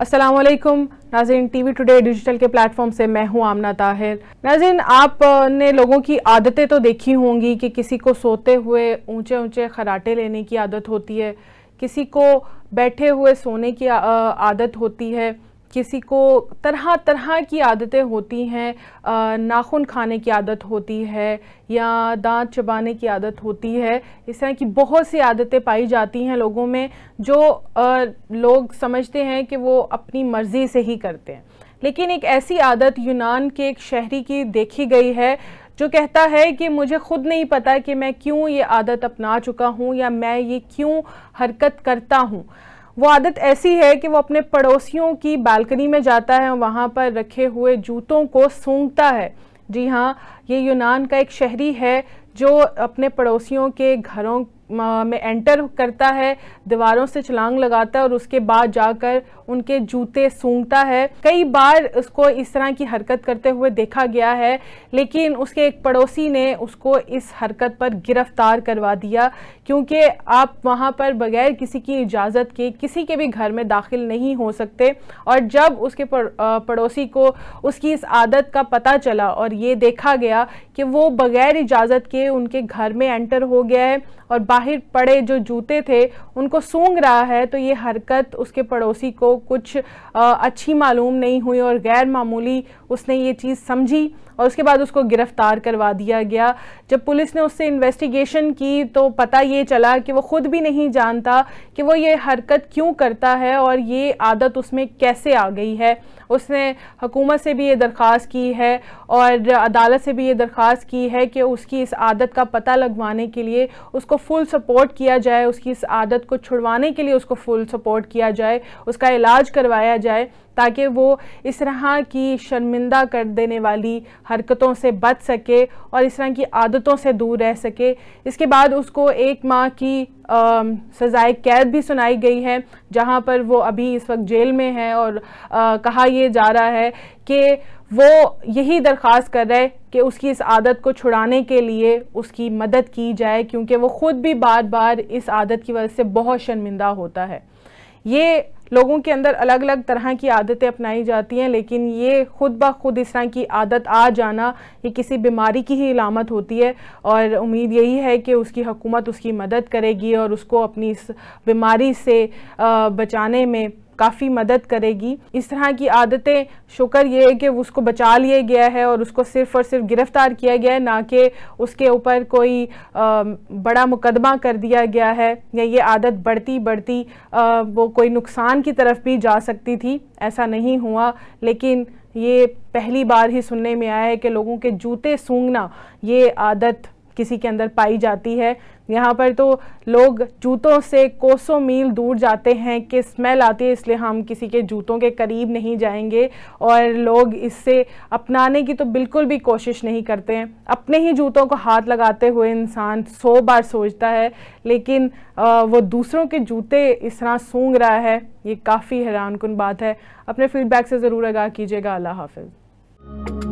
Aslam Nazin T V today digital के platform से मैं हूं आमना ताहिर नाजिन आपने लोगों की आदतें तो देखी होंगी कि किसी को सोते हुए ऊंचे ऊंचे खराटे लेने की आदत होती है किसी को बैठे हुए सोने की आदत होती है किसी को तरह तरह की आदतें होती हैं नाखून खाने की आदत होती है या दांत चबाने की आदत होती है इस तरह की बहुत सी आदतें पाई जाती हैं लोगों में जो आ, लोग समझते हैं कि वो अपनी मर्ज़ी से ही करते हैं लेकिन एक ऐसी आदत यूनान के एक शहरी की देखी गई है जो कहता है कि मुझे ख़ुद नहीं पता कि मैं क्यों ये आदत अपना चुका हूँ या मैं ये क्यों हरकत करता हूँ वो आदत ऐसी है कि वो अपने पड़ोसियों की बालकनी में जाता है वहाँ पर रखे हुए जूतों को सूंघता है जी हाँ ये यूनान का एक शहरी है जो अपने पड़ोसियों के घरों में एंटर करता है दीवारों से छलांग लगाता है और उसके बाद जाकर उनके जूते सूंघता है कई बार उसको इस तरह की हरकत करते हुए देखा गया है लेकिन उसके एक पड़ोसी ने उसको इस हरकत पर गिरफ्तार करवा दिया क्योंकि आप वहाँ पर बगैर किसी की इजाज़त के किसी के भी घर में दाखिल नहीं हो सकते और जब उसके पड़ोसी को उसकी इस आदत का पता चला और ये देखा गया कि वो बगैर इजाज़त के उनके घर में एंटर हो गया है और बाहर पड़े जो जूते थे उनको सूंघ रहा है तो ये हरकत उसके पड़ोसी को कुछ अच्छी मालूम नहीं हुई और गैर मामूली उसने ये चीज़ समझी और उसके बाद उसको गिरफ्तार करवा दिया गया जब पुलिस ने उससे इन्वेस्टिगेशन की तो पता ये चला कि वो ख़ुद भी नहीं जानता कि वो ये हरकत क्यों करता है और ये आदत उसमें कैसे आ गई है उसने हुकूमत से भी ये दरख्वास्त की है और अदालत से भी ये दरख्वास्त की है कि उसकी इस आदत का पता लगवाने के लिए उसको फुल सपोर्ट किया जाए उसकी इस आदत को छुड़वाने के लिए उसको फुल सपोर्ट किया जाए उसका इलाज करवाया जाए ताकि वो इस तरह की शर्मिंदा कर देने वाली हरकतों से बच सके और इस तरह की आदतों से दूर रह सके इसके बाद उसको एक माह की सज़ाए कैद भी सुनाई गई है जहाँ पर वो अभी इस वक्त जेल में है और आ, कहा यह जा रहा है कि वो यही दरख्वास्त कर रहे कि उसकी इस आदत को छुड़ाने के लिए उसकी मदद की जाए क्योंकि वो ख़ुद भी बार बार इस आदत की वजह से बहुत शर्मिंदा होता है ये लोगों के अंदर अलग अलग तरह की आदतें अपनाई जाती हैं लेकिन ये खुद ब खुद इस तरह की आदत आ जाना ये किसी बीमारी की ही इलामत होती है और उम्मीद यही है कि उसकी हुकूमत उसकी मदद करेगी और उसको अपनी इस बीमारी से बचाने में काफ़ी मदद करेगी इस तरह की आदतें शुक्र ये है कि उसको बचा लिया गया है और उसको सिर्फ और सिर्फ गिरफ़्तार किया गया है ना कि उसके ऊपर कोई आ, बड़ा मुकदमा कर दिया गया है या ये आदत बढ़ती बढ़ती आ, वो कोई नुकसान की तरफ भी जा सकती थी ऐसा नहीं हुआ लेकिन ये पहली बार ही सुनने में आया है कि लोगों के जूते सूंघना ये आदत किसी के अंदर पाई जाती है यहाँ पर तो लोग जूतों से कोसों मील दूर जाते हैं कि स्मेल आती है इसलिए हम किसी के जूतों के करीब नहीं जाएंगे और लोग इससे अपनाने की तो बिल्कुल भी कोशिश नहीं करते हैं अपने ही जूतों को हाथ लगाते हुए इंसान सौ बार सोचता है लेकिन आ, वो दूसरों के जूते इस तरह सूंघ रहा है ये काफ़ी हैरान कन बात है अपने फीडबैक से ज़रूर आगाह कीजिएगा अल्लाह हाफिज़